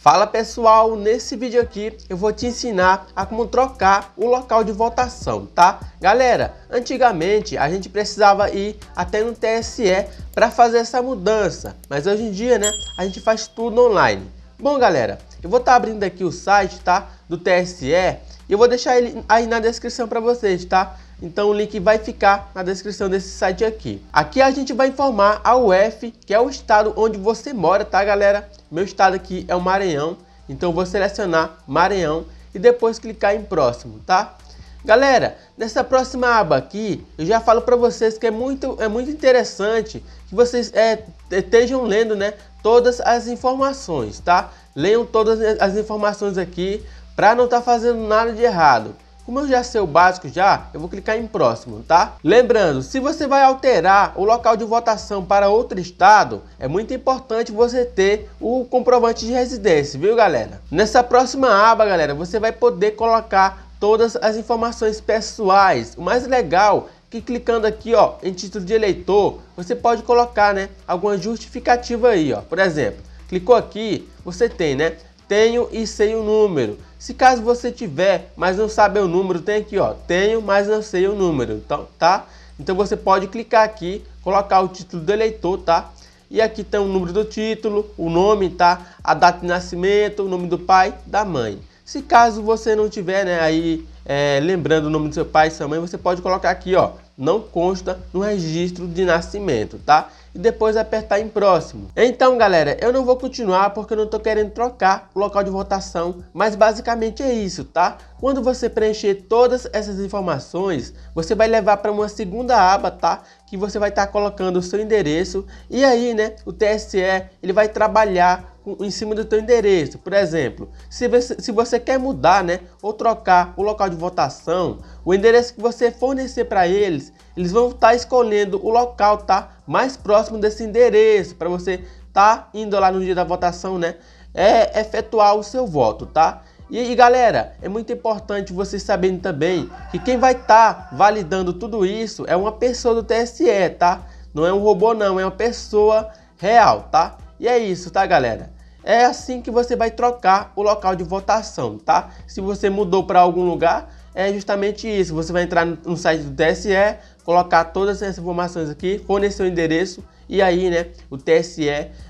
Fala pessoal, nesse vídeo aqui eu vou te ensinar a como trocar o local de votação, tá? Galera, antigamente a gente precisava ir até no TSE para fazer essa mudança, mas hoje em dia, né, a gente faz tudo online. Bom galera, eu vou estar tá abrindo aqui o site, tá, do TSE e eu vou deixar ele aí na descrição para vocês, tá? Então o link vai ficar na descrição desse site aqui. Aqui a gente vai informar a UF, que é o estado onde você mora, tá galera? Meu estado aqui é o Maranhão, então vou selecionar Maranhão e depois clicar em próximo, tá? Galera, nessa próxima aba aqui, eu já falo para vocês que é muito, é muito interessante que vocês é, é, estejam lendo né, todas as informações, tá? Leiam todas as informações aqui para não estar tá fazendo nada de errado. Como eu já sei o básico já, eu vou clicar em próximo, tá? Lembrando, se você vai alterar o local de votação para outro estado, é muito importante você ter o comprovante de residência, viu galera? Nessa próxima aba, galera, você vai poder colocar todas as informações pessoais. O mais legal é que clicando aqui ó, em título de eleitor, você pode colocar né, alguma justificativa aí. Ó. Por exemplo, clicou aqui, você tem né, tenho e sei o número. Se caso você tiver, mas não sabe o número, tem aqui, ó, tenho, mas não sei o número, então, tá? Então você pode clicar aqui, colocar o título do eleitor, tá? E aqui tem o número do título, o nome, tá? A data de nascimento, o nome do pai, da mãe. Se caso você não tiver, né, aí é, lembrando o nome do seu pai e sua mãe, você pode colocar aqui, ó, não consta no registro de nascimento, tá? E depois apertar em próximo. Então, galera, eu não vou continuar porque eu não tô querendo trocar o local de votação, mas basicamente é isso, tá? Quando você preencher todas essas informações, você vai levar para uma segunda aba, tá? Que você vai estar tá colocando o seu endereço e aí, né, o TSE, ele vai trabalhar em cima do teu endereço. Por exemplo, se você, se você quer mudar né, ou trocar o local de votação, o endereço que você fornecer para eles, eles vão estar tá escolhendo o local tá, mais próximo desse endereço para você estar tá indo lá no dia da votação, né? É efetuar o seu voto, tá? E, e galera, é muito importante vocês sabendo também que quem vai estar tá validando tudo isso é uma pessoa do TSE, tá? Não é um robô, não, é uma pessoa real, tá? E é isso, tá, galera? É assim que você vai trocar o local de votação, tá? Se você mudou para algum lugar, é justamente isso. Você vai entrar no site do TSE, colocar todas essas informações aqui, fornecer o endereço e aí, né, o TSE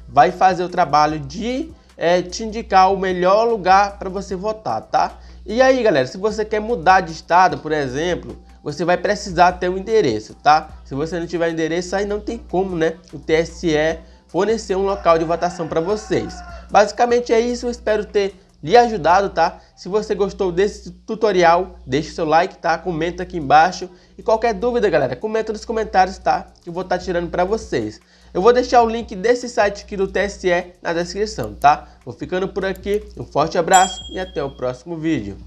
vai fazer o trabalho de é, te indicar o melhor lugar para você votar, tá? E aí, galera, se você quer mudar de estado, por exemplo, você vai precisar ter o um endereço, tá? Se você não tiver endereço, aí não tem como, né? O TSE fornecer um local de votação para vocês. Basicamente é isso, eu espero ter lhe ajudado, tá? Se você gostou desse tutorial, deixe seu like, tá? Comenta aqui embaixo. E qualquer dúvida, galera, comenta nos comentários, tá? Que eu vou estar tá tirando para vocês. Eu vou deixar o link desse site aqui do TSE na descrição, tá? Vou ficando por aqui, um forte abraço e até o próximo vídeo.